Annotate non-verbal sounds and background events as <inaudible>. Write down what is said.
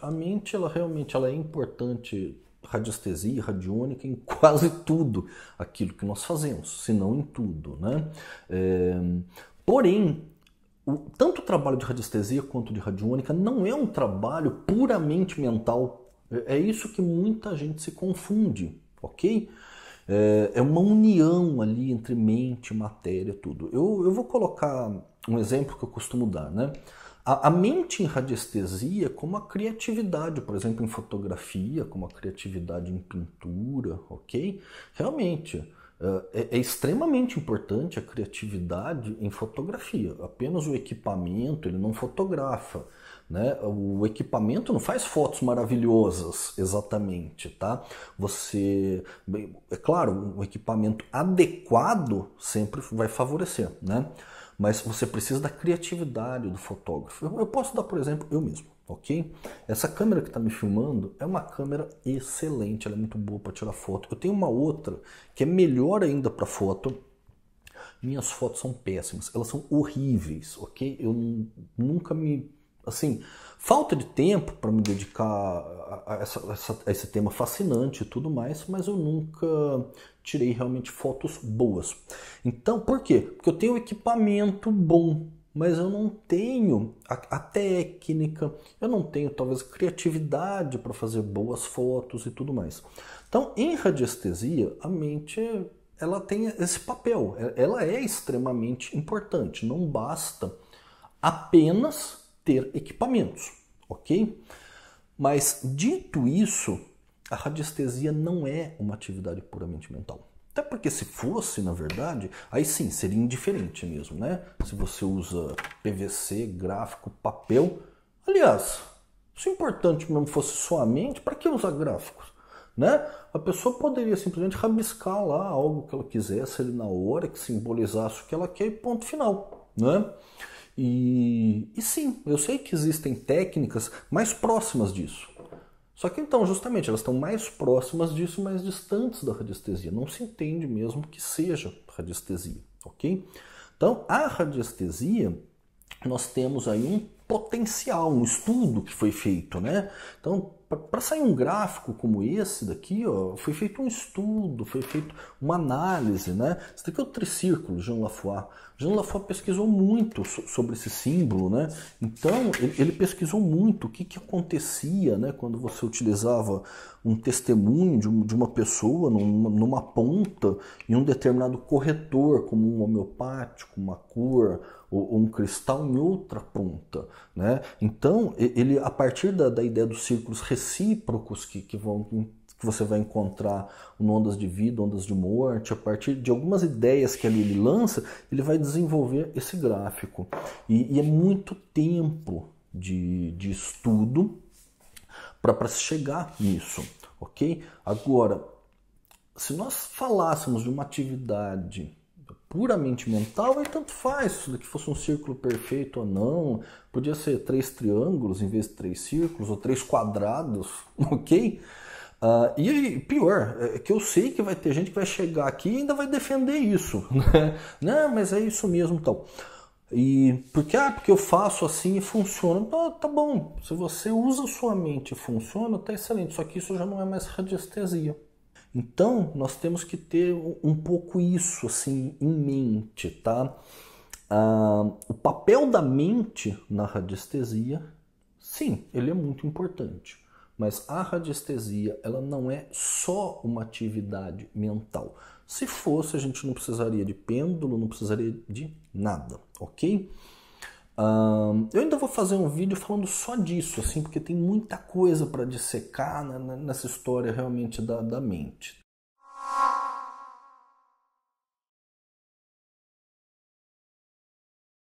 A mente, ela realmente ela é importante, radiestesia, radiônica, em quase tudo aquilo que nós fazemos, se não em tudo. Né? É... Porém, o, tanto o trabalho de radiestesia quanto de radiônica não é um trabalho puramente mental. É, é isso que muita gente se confunde, ok? É, é uma união ali entre mente, matéria, tudo. Eu, eu vou colocar um exemplo que eu costumo dar, né? A, a mente em radiestesia, como a criatividade, por exemplo, em fotografia, como a criatividade em pintura, ok? Realmente, eh, é, é, extremamente importante a criatividade em fotografia. Apenas o equipamento ele não fotografa, né? O equipamento não faz fotos maravilhosas, exatamente, tá? Você, é claro, um equipamento adequado sempre vai favorecer, né? mas você precisa da criatividade do fotógrafo. Eu posso dar, por exemplo, eu mesmo, ok? Essa câmera que está me filmando é uma câmera excelente, ela é muito boa para tirar foto. Eu tenho uma outra que é melhor ainda para foto. Minhas fotos são péssimas, elas são horríveis, ok? Eu nunca me assim, falta de tempo para me dedicar a, essa, a, esse tema fascinante e tudo mais, mas eu nunca tirei realmente fotos boas. Então, por quê? Porque eu tenho equipamento bom, mas eu não tenho a, a técnica, eu não tenho talvez criatividade para fazer boas fotos e tudo mais. Então, em radiestesia, a mente ela tem esse papel, ela é extremamente importante, não basta apenas ter equipamentos, ok? Mas dito isso, a radiestesia não é uma atividade puramente mental. Até porque se fosse, na verdade, aí sim, seria indiferente mesmo, né? Se você usa PVC, gráfico, papel. Aliás, se o importante mesmo fosse sua mente, para que usar gráficos? Né? A pessoa poderia simplesmente rabiscar lá algo que ela quisesse ali na hora, que simbolizasse o que ela quer e ponto final, né? E, e sim, eu sei que existem técnicas mais próximas disso. Só que então, justamente, elas estão mais próximas disso, mais distantes da radiestesia. Não se entende mesmo que seja radiestesia, ok? Então, a radiestesia, nós temos aí um potencial, um estudo que foi feito, né? Então, para sair um gráfico como esse daqui, ó, foi feito um estudo, foi feito uma análise, né? Isso daqui é o tricírculo, Jean Lafoy. Jean Lafoy pesquisou muito so, sobre esse símbolo, né? Então, ele, ele pesquisou muito o que, que acontecia, né? Quando você utilizava um testemunho de, um, de uma pessoa numa, numa ponta e um determinado corretor, como um homeopático, uma cor, ou, um cristal em outra ponta. Né? Então, ele, a partir da, da ideia dos círculos recíprocos que, que vão que você vai encontrar no Ondas de Vida, Ondas de Morte, a partir de algumas ideias que ali ele lança, ele vai desenvolver esse gráfico. E, e é muito tempo de, de estudo para se chegar nisso, ok? Agora, se nós falássemos de uma atividade puramente mental, aí tanto faz se que fosse um círculo perfeito ou não. Podia ser três triângulos em vez de três círculos, ou três quadrados, <laughs> ok? Uh, e aí, pior, é que eu sei que vai ter gente que vai chegar aqui e ainda vai defender isso. <laughs> Né? Não, mas é isso mesmo, então. E porque, ah, porque eu faço assim e funciona. Então, tá bom, se você usa a sua mente e funciona, tá excelente. Só que isso já não é mais radiestesia. Então, nós temos que ter um pouco isso assim em mente, tá? Ah, o papel da mente na radiestesia, sim, ele é muito importante. Mas a radiestesia, ela não é só uma atividade mental. Se fosse, a gente não precisaria de pêndulo, não precisaria de nada, ok? Um, eu ainda vou fazer um vídeo falando só disso, assim, porque tem muita coisa para dissecar né, nessa história realmente da, da mente.